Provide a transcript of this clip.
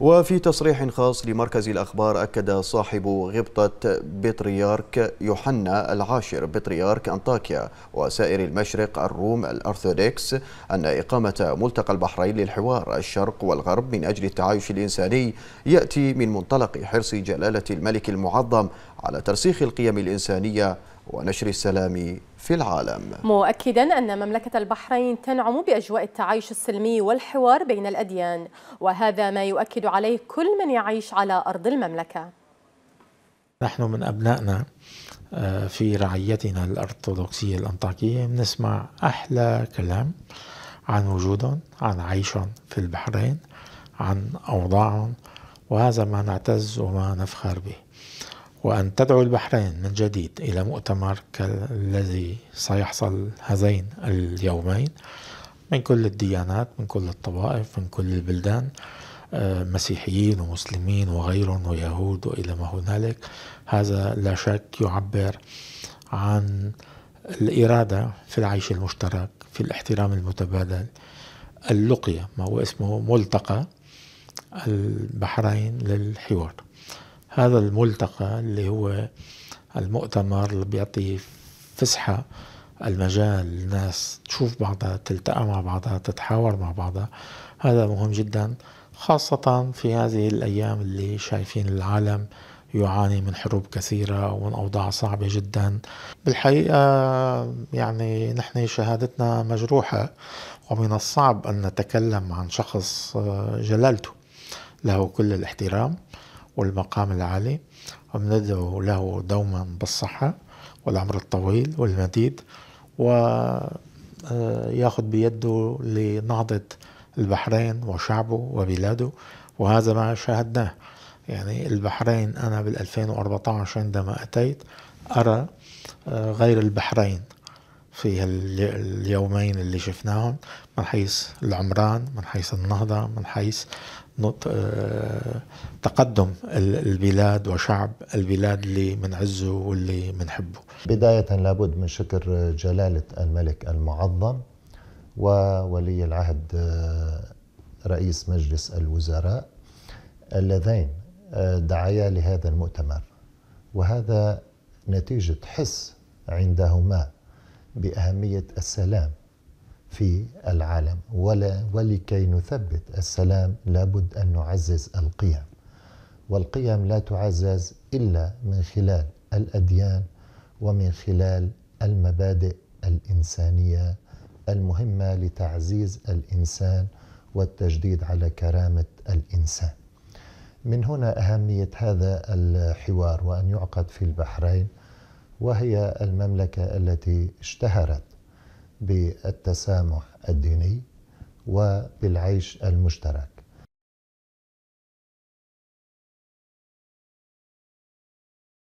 وفي تصريح خاص لمركز الأخبار أكد صاحب غبطة بطريرك يوحنا العاشر بطريرك أنطاكيا وسائر المشرق الروم الأرثوذكس أن إقامة ملتقى البحرين للحوار الشرق والغرب من أجل التعايش الإنساني يأتي من منطلق حرص جلالة الملك المعظم على ترسيخ القيم الإنسانية ونشر السلام في العالم مؤكدا أن مملكة البحرين تنعم بأجواء التعايش السلمي والحوار بين الأديان وهذا ما يؤكد عليه كل من يعيش على أرض المملكة نحن من أبنائنا آه، في رعيتنا الأرثوذكسية الأنطاكية بنسمع أحلى كلام عن وجودهم عن عيشهم في البحرين عن أوضاعهم وهذا ما نعتز وما نفخر به وأن تدعو البحرين من جديد إلى مؤتمر الذي سيحصل هذين اليومين من كل الديانات من كل الطوائف من كل البلدان آه، مسيحيين ومسلمين وغيرهم ويهود وإلى ما هنالك هذا لا شك يعبر عن الإرادة في العيش المشترك في الاحترام المتبادل اللقية ما هو اسمه ملتقى البحرين للحوار هذا الملتقى اللي هو المؤتمر اللي بيعطي فسحة المجال الناس تشوف بعضها تلتقى مع بعضها تتحاور مع بعضها هذا مهم جدا خاصة في هذه الأيام اللي شايفين العالم يعاني من حروب كثيرة ومن أوضاع صعبة جدا بالحقيقة يعني نحن شهادتنا مجروحة ومن الصعب أن نتكلم عن شخص آه، جلالته له كل الاحترام والمقام العالي وندعو له دوما بالصحة والعمر الطويل والمديد وياخذ آه، بيده لنهضة البحرين وشعبه وبلاده وهذا ما شاهدناه يعني البحرين أنا بال2014 عندما أتيت أرى آه، غير البحرين في اليومين اللي شفناهم من حيث العمران من حيث النهضة من حيث نطق آه، تقدم البلاد وشعب البلاد اللي منعزه واللي منحبه بداية لابد من شكر جلالة الملك المعظم وولي العهد آه، رئيس مجلس الوزراء اللذين آه، دعيا لهذا المؤتمر وهذا نتيجة حس عندهما بأهمية السلام في العالم ولا ولكي نثبت السلام لابد أن نعزز القيم والقيم لا تعزز الا من خلال الاديان ومن خلال المبادئ الانسانيه المهمه لتعزيز الانسان والتجديد على كرامه الانسان. من هنا اهميه هذا الحوار وان يعقد في البحرين وهي المملكه التي اشتهرت بالتسامح الديني وبالعيش المشترك.